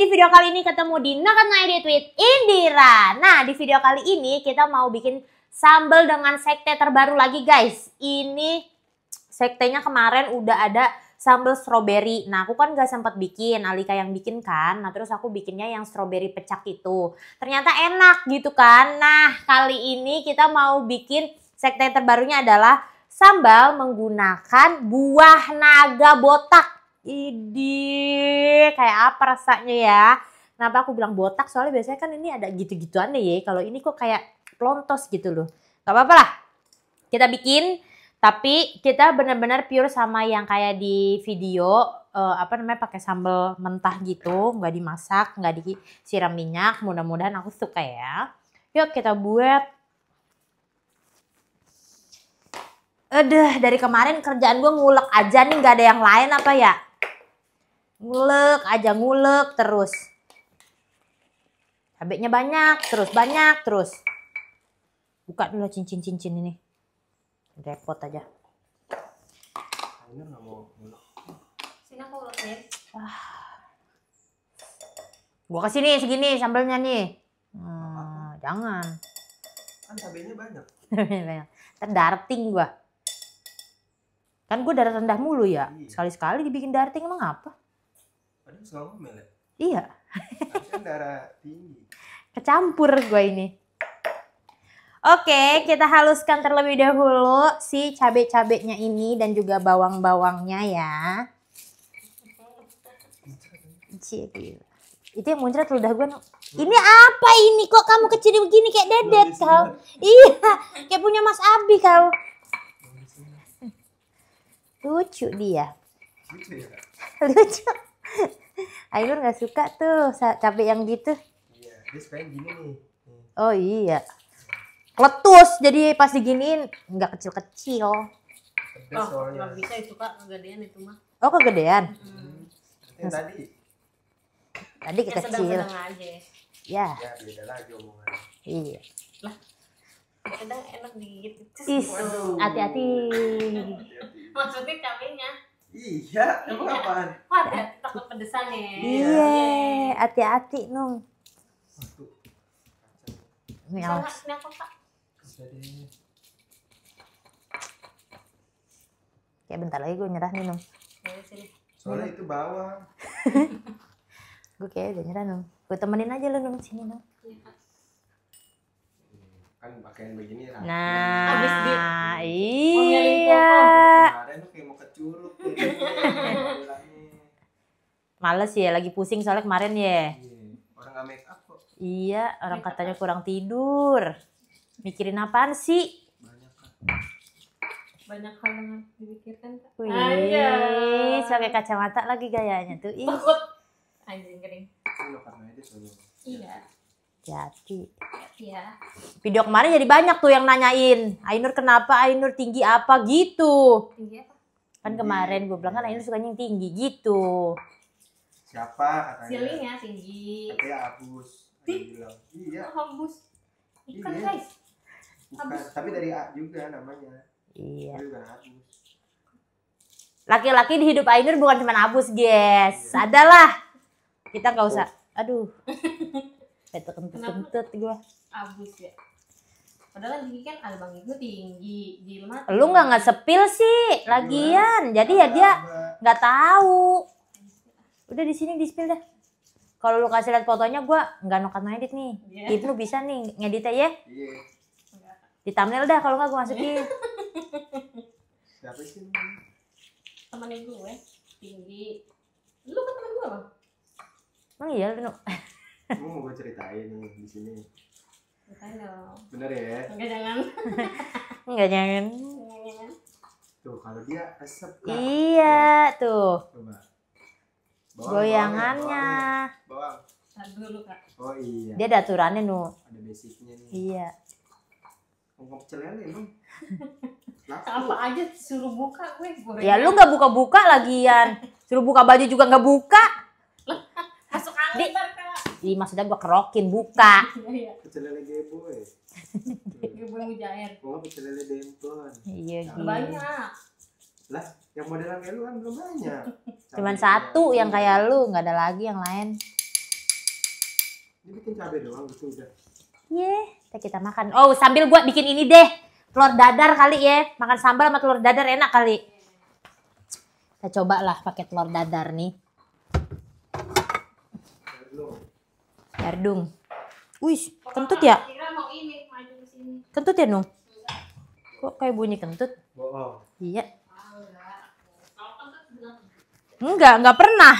di video kali ini ketemu di Nakat Edit tweet Indira. Nah, di video kali ini kita mau bikin sambal dengan sekte terbaru lagi guys. Ini sektenya kemarin udah ada sambal strawberry. Nah, aku kan gak sempat bikin, Alika yang bikin kan. Nah, terus aku bikinnya yang strawberry pecak itu. Ternyata enak gitu kan. Nah, kali ini kita mau bikin sekte terbarunya adalah sambal menggunakan buah naga botak. Idi, kayak apa rasanya ya? Kenapa aku bilang botak? Soalnya biasanya kan ini ada gitu-gituan deh ya. Kalau ini kok kayak plontos gitu loh. Gak apa-apa lah. Kita bikin, tapi kita benar-benar pure sama yang kayak di video uh, apa namanya pakai sambal mentah gitu, Gak dimasak, gak disiram minyak. Mudah-mudahan aku suka ya. Yuk kita buat Aduh, dari kemarin kerjaan gue ngulek aja nih, gak ada yang lain apa ya? ngulek aja ngulek terus cabenya banyak terus banyak terus buka dulu cincin-cincin ini repot aja sini aku ah. gua kesini segini sambelnya nih hmm, jangan kan cabenya banyak banyak darting gua kan gua darah rendah mulu ya iya. sekali-sekali dibikin darting emang apa selalu ngomel ya? Iya. Harusnya darah tinggi. Kecampur gue ini. Oke, kita haluskan terlebih dahulu si cabai-cabainya ini dan juga bawang-bawangnya ya. Jadi, Itu yang muncrat ludah gue. Ini apa ini? Kok kamu kecil begini kayak dedet kau? Iya, kayak punya Mas Abi kau. Lucu dia. Lucu. Ya? Ainur nggak suka tuh cabai yang gitu. Iya, dia gini nih. Oh iya. Letus jadi pas diginiin nggak kecil-kecil. Oh, nggak bisa itu kak kegedean itu mah. Oh kegedean. Hmm. Yang tadi. Tadi kecil. -sedang aja. Ya. Ya beda lagi omongan. Iya. Lah kadang enak digigit. Hati-hati. Maksudnya cabenya. Iya, emang iya. apaan? oh, takut pedesan ya. Iya, iya hati-hati nung. Ini apa? Ya bentar lagi gue nyerah nih nung. Iya, Soalnya itu bawah. gue kayak udah nyerah nung. Gue temenin aja lo nung sini nung. Kan pakaian begini. Nah, abis di, iya kemarin tuh kayak mau kecurup, gitu. Males ya, lagi pusing soalnya kemarin ya. Iya. Orang gak make up kok. Iya, orang katanya kurang tidur. Mikirin apaan sih? Banyak kan. Banyak hal yang dipikirkan. Wih, iya pakai kacamata lagi gayanya tuh. Ih. Takut. Anjing kering. Iya jadi. Iya. Video kemarin jadi banyak tuh yang nanyain, Ainur kenapa Ainur tinggi apa gitu. Tinggi Kan kemarin gue bilang kan Ainur sukanya yang tinggi gitu. Siapa katanya? Silingnya tinggi. Katanya abus. Iya. Oh, abus. Ikan iya. guys. Bukan, tapi dari A juga namanya. Iya. Laki-laki di hidup Ainur bukan cuma abus, guys. Adalah. Kita nggak usah. Oh. Aduh. Kayak kentut-kentut gue. Abus ya. Padahal gigi kan abang itu tinggi, Dilma. Lu nggak nggak sepil sih, lagian. Iya. Jadi ya dia nggak tahu. Udah di sini di dah. Kalau lu kasih lihat fotonya gua nggak nokat ngedit nih. Yeah. Ibnu bisa nih ngedit ya. Yeah. Iya. Di thumbnail dah kalau nggak gua masukin. Siapa sih? Temen gue tinggi. Lu kan temen gue bang? Emang iya lu. Lu mau gue ceritain nih di sini. Ceritain dong. Bener ya? Enggak jangan. Enggak jangan. Tuh kalau dia asap kan. Iya tuh. Coba. Bawang, Goyangannya. Bawang. Bawang. dulu kak. Oh iya. Dia ada aturannya nu. Ada basicnya nih. Iya. Ngomong celele emang. Apa aja suruh buka gue. Goreng. Ya lu nggak buka-buka lagian. Suruh buka baju juga nggak buka. Masuk angin. Di, Ih, maksudnya gua kerokin, buka. Iya, iya. Pecel lele gebo ya. Gebo mujair. Oh, pecel lele demplon. Iya, gitu. Banyak. Lah, yang modelan kayak lu kan belum banyak. Cuman satu yang kayak lu, nggak ada lagi yang lain. Ini bikin cabai doang gitu udah. Ye, iya, yeah, kita makan. Oh, sambil gua bikin ini deh. Telur dadar kali ya. Makan sambal sama telur dadar enak kali. Kita cobalah pakai telur dadar nih. Gardung. Wih, kentut ya? Kentut ya, Nung? Kok kayak bunyi kentut? Iya. Enggak, enggak pernah.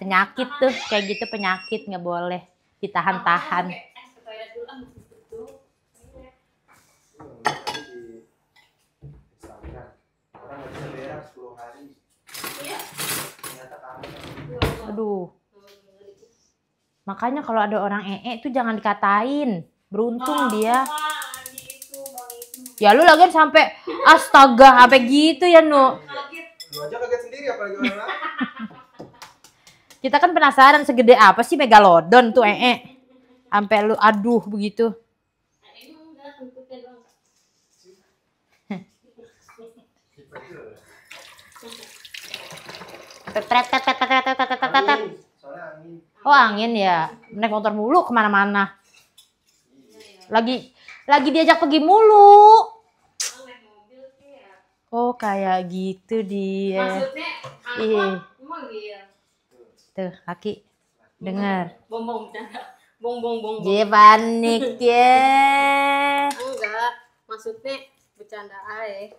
Penyakit tuh, kayak gitu penyakit nggak boleh ditahan-tahan. aduh makanya kalau ada orang ee itu e jangan dikatain beruntung Mama, dia ya lu lagi sampai astaga sampai gitu ya nu kita kan penasaran segede apa sih megalodon tuh ee e? sampai lu aduh begitu tret tret tret tret tret tret tret tret oh angin ya naik motor mulu kemana-mana lagi lagi diajak pergi mulu oh kayak gitu dia maksudnya Ih. Iya. tuh kaki dengar bong bong bong bong bong dia panik ya enggak maksudnya bercanda aja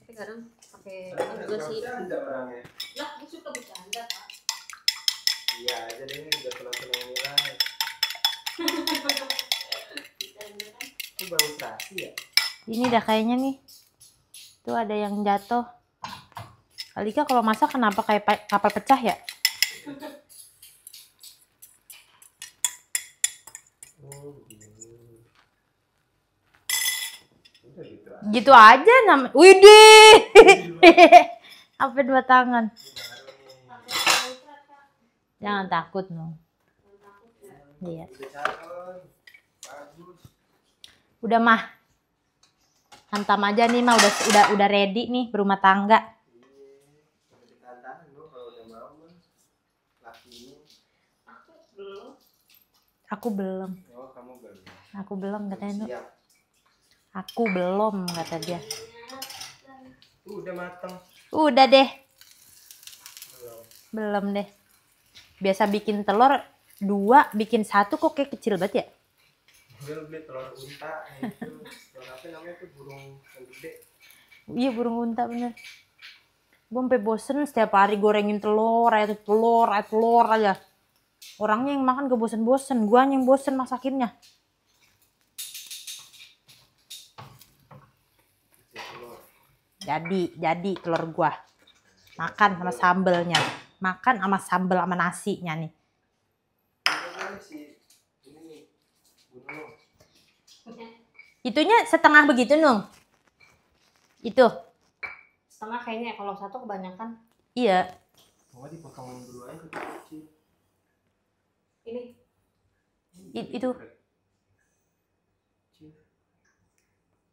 tapi kadang ini udah ya? dah kayaknya nih Itu ada yang jatuh Alika kalau masak kenapa kayak kapal pecah ya gitu aja, namanya. Widih. Apa dua tangan? Jangan takut dong. Iya. Udah mah. Antam aja nih mah udah udah udah ready nih berumah tangga. Aku belum. Oh, Aku belum katanya. Aku belum kata dia. Udah mateng. Udah deh. Belum. Belum deh. Biasa bikin telur dua, bikin satu kok kayak kecil banget ya? Belum beli telur unta, ya itu telur apa namanya itu burung gede. Iya burung unta bener. Gue sampai bosen setiap hari gorengin telur, ayat telur, ayat telur aja. Orangnya yang makan gue bosen-bosen, gue yang bosen masakinnya. jadi jadi telur gua makan sama sambelnya makan sama sambel sama nasinya nih itunya setengah begitu nung itu setengah kayaknya kalau satu kebanyakan iya ini itu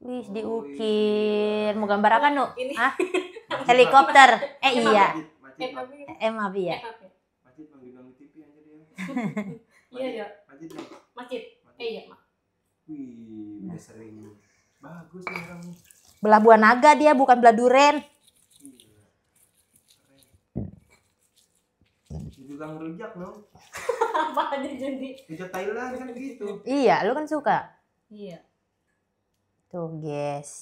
Wis diukir, mau gambar apa nuk Ini. Hah? Helikopter. Iya, iya. Eh iya. MAB ya. Masjid bang dibilang TV aja dia. Iya ya. Masjid Masjid. Eh iya mak. Wih, udah sering. Bagus nih orangnya. Belah buah naga dia bukan belah duren. Iya. Dibilang rujak nuk apa aja jadi? Rujak Thailand kan gitu. Iya, lu kan suka. Iya. Tuh gitu, guys.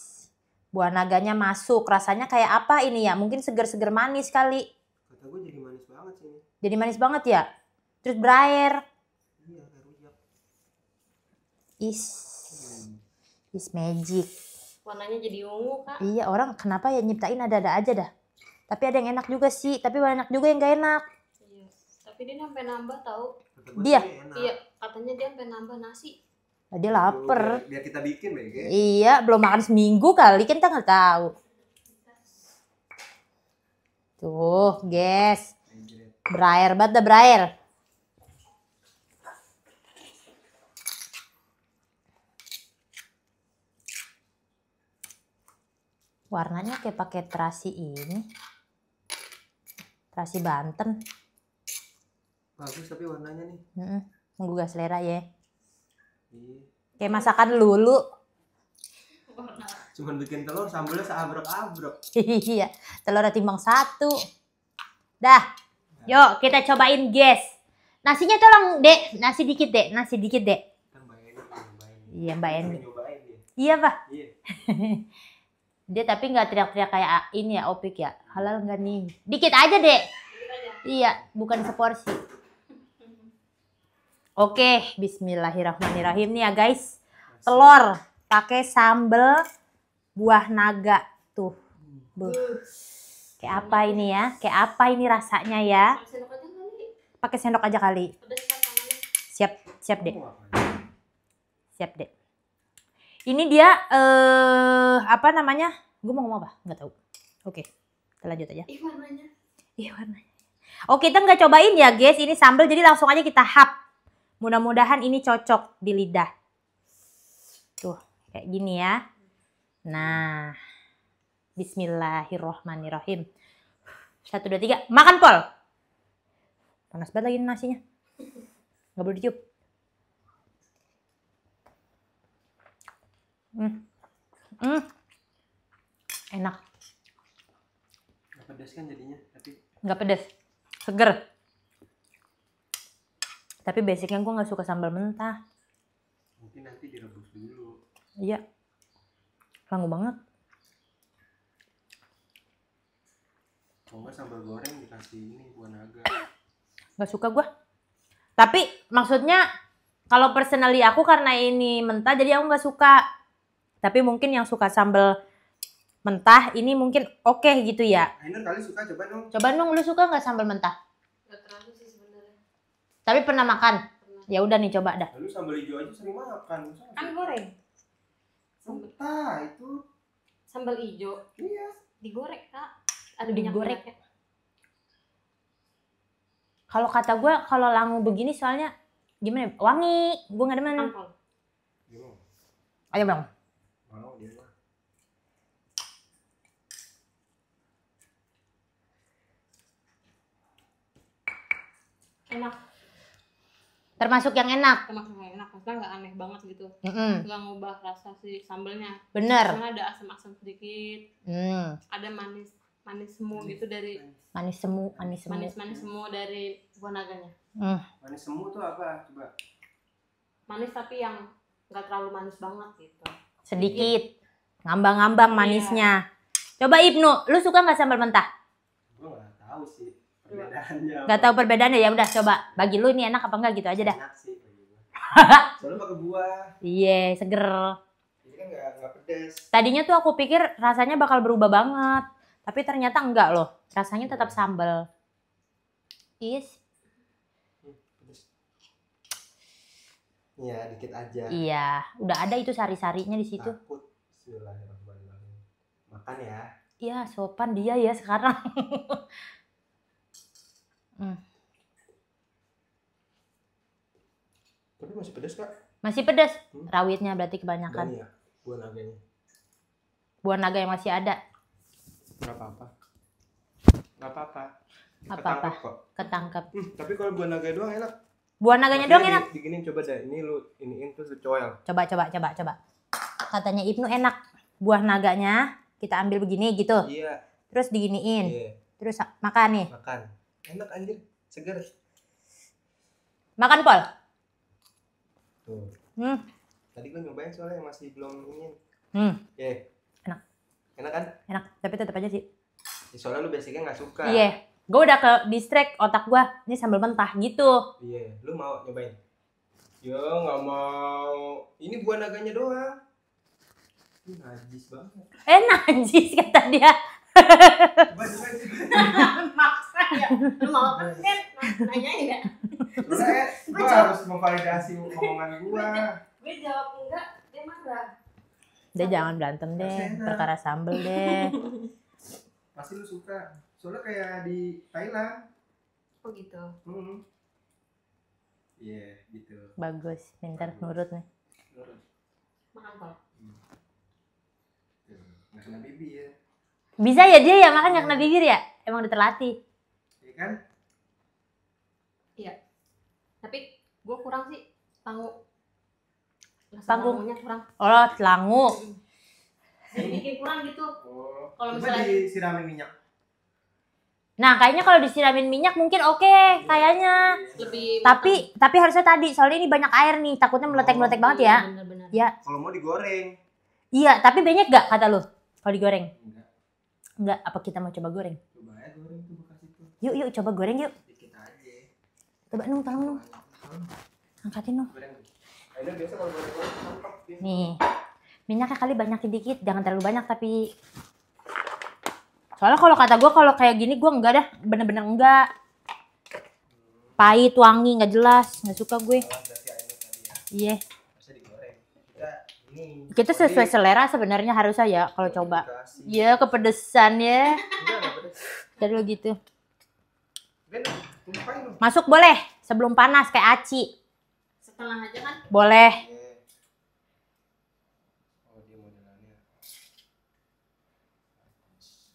Buah naganya masuk. Rasanya kayak apa ini ya? Mungkin seger-seger manis kali. Kata gue jadi manis banget sih. Jadi manis banget ya? Terus berair. Iya, rujak. Is. Hmm. Is magic. Warnanya jadi ungu, Kak. Iya, orang kenapa ya nyiptain ada-ada aja dah. Tapi ada yang enak juga sih, tapi banyak juga yang gak enak. Iya. Tapi dia sampai nambah tahu. Dia. Iya, katanya dia sampai nambah nasi. Dia lapar. Biar, biar kita bikin, Bege. Iya, belum makan seminggu kali kan kita nggak tahu. Tuh, guys. Berair banget dah berair. Warnanya kayak pakai terasi ini. Terasi Banten. Bagus tapi warnanya nih. Menggugah selera ya. Kayak masakan lulu. Cuman bikin telur sambelnya seabrek-abrek. Iya, telurnya timbang satu. Dah, yuk kita cobain guys. Nasinya tolong dek, nasi dikit dek, nasi dikit dek. Kan iya Mbak Eni. Iya Pak. Iya. dia tapi nggak teriak-teriak kayak ini ya Opik ya. Halal nggak nih? Dikit aja dek. Iya, bukan seporsi. Oke, bismillahirrahmanirrahim nih ya guys. Telur pakai sambal buah naga tuh. Buh. Kayak apa ini ya? Kayak apa ini rasanya ya? Pakai sendok aja kali. Siap, siap deh. Siap deh. Ini dia eh apa namanya? Gue mau ngomong apa? Enggak tahu. Oke. Kita lanjut aja. Ih warnanya. Ih warnanya. Oke, kita nggak cobain ya guys. Ini sambal jadi langsung aja kita hap. Mudah-mudahan ini cocok di lidah. Tuh, kayak gini ya. Nah, bismillahirrohmanirrohim. Satu, dua, tiga. Makan, Pol! Panas banget lagi nasinya. Gak boleh dicup. Hmm. Hmm. Enak. Gak pedes kan jadinya? Tapi... Gak pedes. Seger tapi basicnya gue nggak suka sambal mentah mungkin nanti direbus dulu iya langgu banget Coba nggak sambal goreng dikasih ini buah naga nggak suka gue tapi maksudnya kalau personally aku karena ini mentah jadi aku nggak suka tapi mungkin yang suka sambal mentah ini mungkin oke okay gitu ya nah, Ainun kali suka coba dong coba dong lu suka nggak sambal mentah Gak terlalu tapi pernah makan? Ya udah nih coba dah. Lu sambal hijau aja sering makan. Kan goreng. Entah itu. Sambal hijau. Iya. Digoreng, Kak. Ada minyak goreng. Kalau kata gue, kalau langu begini soalnya gimana? Ya? Wangi. Gue nggak demen. Ayo bang. Enak termasuk yang enak termasuk yang enak maksudnya nggak aneh banget gitu nggak mm -mm. ngubah rasa si sambelnya bener karena ada asam-asam sedikit mm. ada manis manis semu gitu dari manis semu manis semu manis manis semu dari buah naganya mm. manis semu tuh apa coba manis tapi yang nggak terlalu manis banget gitu sedikit ngambang-ngambang iya. manisnya yeah. coba Ibnu lu suka nggak sambal mentah gue nggak tahu sih Gak tahu perbedaannya ya udah coba bagi lu ini enak apa enggak gitu aja dah. Enak sih. Soalnya pakai buah. Iya, yeah, seger. Ini kan Tadinya tuh aku pikir rasanya bakal berubah banget, tapi ternyata enggak loh. Rasanya tetap iya. sambal. is hmm, Iya, dikit aja. Iya, udah ada itu sari-sarinya di situ. Takut. Makan ya. Iya, sopan dia ya sekarang. Hmm. Tapi masih pedas kak? Masih pedas. Hmm? Rawitnya berarti kebanyakan. Iya, naga buah naganya. Buah naga yang masih ada. Gak apa-apa. Gak apa-apa. Apa-apa. Ketangkap. Hmm, tapi kalau buah naga doang enak. Buah naganya doang enak. Begini coba deh. Ini lu ini terus lu Coba coba coba coba. Katanya Ibnu enak. Buah naganya kita ambil begini gitu. Iya. Terus diginiin. Iya. Terus makan nih. Makan enak anjir seger makan pol tuh hmm. tadi gue nyobain soalnya yang masih belum ingin hmm. yeah. enak enak kan enak tapi tetap aja sih ya, soalnya lu biasanya nggak suka iya yeah. gue udah ke distract otak gue ini sambal mentah gitu iya yeah. lu mau nyobain Ya nggak mau. Ini buah naganya doang. Ini najis banget. Eh najis kata dia maksa ya lu mau apa kan nanya ya gue harus memvalidasi omongan gue gue jawab enggak dia marah dia jangan berantem deh perkara sambel deh pasti lu suka soalnya kayak di Thailand oh gitu hmm. Iya, yeah, gitu. Bagus, pintar, nurut nih. Nurut. Makan kok. Hmm. Nggak kena bibi ya. Bisa ya dia ya makan gak kena bibir ya? Emang udah terlatih. Iya kan? Iya. Tapi gue kurang sih tahu panggung kurang oh telangu jadi bikin kurang gitu oh. kalau misalnya disiramin minyak Nah, kayaknya kalau disiramin minyak mungkin oke, okay, iya. kayaknya. Lebih tapi matang. tapi harusnya tadi, soalnya ini banyak air nih, takutnya meletek-meletek oh, banget ya. Bener iya, -bener. Ya. Kalau mau digoreng. Iya, tapi banyak gak kata lu kalau digoreng? Enggak. Enggak, apa kita mau coba goreng? Coba aja goreng tuh bekas itu. Yuk, yuk coba goreng yuk. aja. Coba nung, tolong nung. Angkatin nung. Nih. Minyaknya kali banyak sedikit, jangan terlalu banyak tapi Soalnya kalau kata gue kalau kayak gini gue enggak dah, bener-bener enggak. Pahit, wangi, nggak jelas, nggak suka gue. Ya. Iya. Yeah kita sesuai selera sebenarnya harus ya kalau iya, coba ya kepedesan ya jadi gitu masuk boleh sebelum panas kayak aci setelah aja kan boleh iya.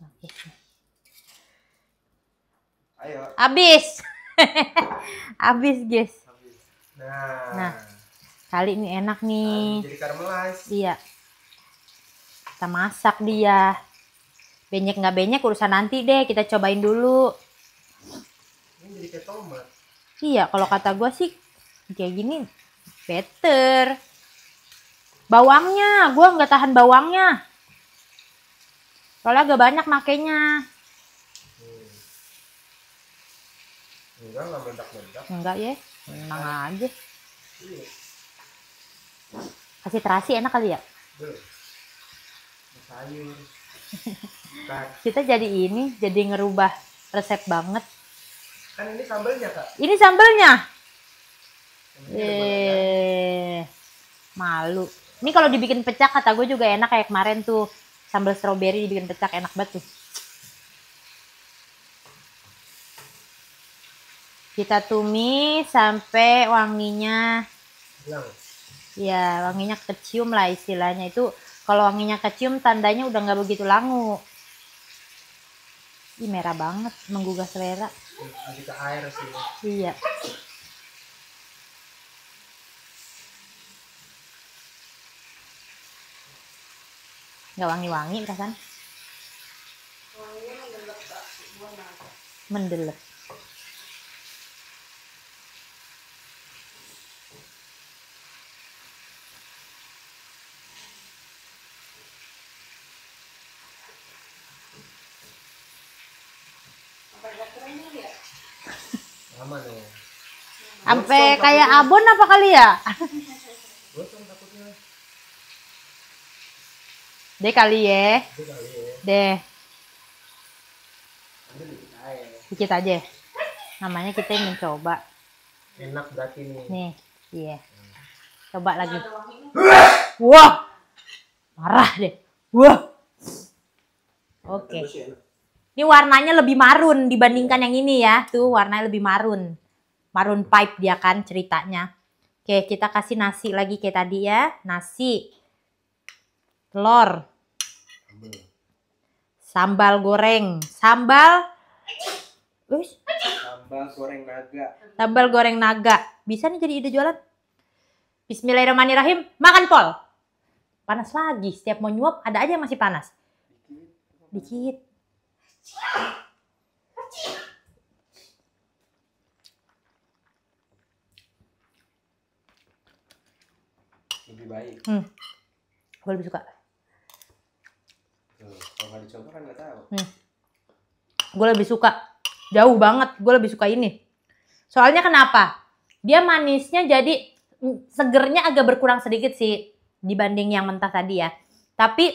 oh, Ayo. Abis. Abis, guys. Nah. nah sekali ini enak nih. Nah, jadi karamelize. Iya. Kita masak dia. Benyek nggak benyek urusan nanti deh, kita cobain dulu. Ini jadi kayak tomat. Iya, kalau kata gue sih kayak gini better. Bawangnya, gue nggak tahan bawangnya. Soalnya agak banyak makainya. Hmm. Enggak, enggak Enggak ya, enak aja. Iya. Kasih terasi enak kali ya? Sayur. Kita jadi ini, jadi ngerubah resep banget. Kan ini sambelnya, Kak. Ini sambelnya. Kan? Eh, malu. Ini kalau dibikin pecah kata gue juga enak kayak kemarin tuh sambal stroberi dibikin pecah enak banget tuh. Kita tumis sampai wanginya ya wanginya kecium lah istilahnya itu kalau wanginya kecium tandanya udah nggak begitu langu Ih, merah banget menggugah selera masih ke air sih iya Gak wangi-wangi perasaan mendelep Sampai kayak abon apa ya? kali ya? Deh kali ya. Deh. sedikit aja. Namanya kita ingin coba. Enak berarti nih. Nih, iya. Hmm. Coba lagi. Wah. Marah deh. Wah. Oke. Ini warnanya lebih marun dibandingkan yang ini ya. Tuh warnanya lebih marun. Maroon Pipe dia kan ceritanya. Oke, kita kasih nasi lagi kayak tadi ya. Nasi. Telur. Sambal goreng. Sambal. Wih. Sambal goreng naga. Sambal goreng naga. Bisa nih jadi ide jualan. Bismillahirrahmanirrahim. Makan pol. Panas lagi. Setiap mau nyuap ada aja yang masih panas. Dikit. Dikit. lebih baik hmm. gue lebih suka kalau dicoba kan nggak tahu hmm. gue lebih suka jauh banget gue lebih suka ini soalnya kenapa dia manisnya jadi segernya agak berkurang sedikit sih dibanding yang mentah tadi ya tapi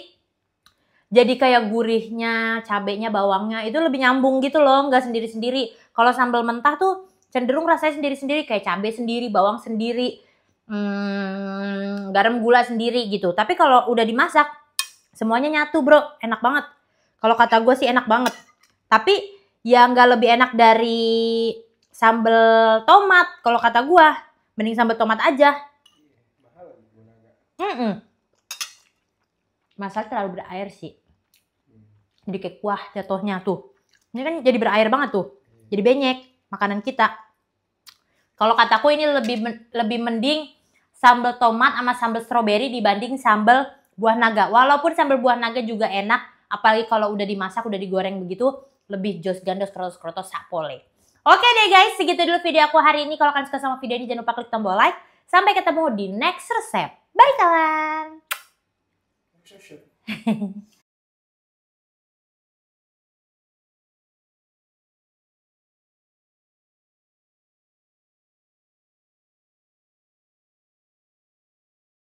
jadi kayak gurihnya cabenya bawangnya itu lebih nyambung gitu loh nggak sendiri sendiri kalau sambal mentah tuh cenderung rasanya sendiri sendiri kayak cabe sendiri bawang sendiri hmm, garam gula sendiri gitu. Tapi kalau udah dimasak semuanya nyatu bro, enak banget. Kalau kata gue sih enak banget. Tapi ya nggak lebih enak dari sambal tomat. Kalau kata gue, mending sambal tomat aja. Mm -mm. Masalah terlalu berair sih. Jadi kayak kuah jatuhnya tuh. Ini kan jadi berair banget tuh. Jadi banyak makanan kita. Kalau kataku ini lebih lebih mending sambal tomat sama sambal stroberi dibanding sambal buah naga. Walaupun sambal buah naga juga enak, apalagi kalau udah dimasak, udah digoreng begitu, lebih jos gandos krotos krotos sapole. Oke deh guys, segitu dulu video aku hari ini. Kalau kalian suka sama video ini, jangan lupa klik tombol like. Sampai ketemu di next resep. Bye kawan!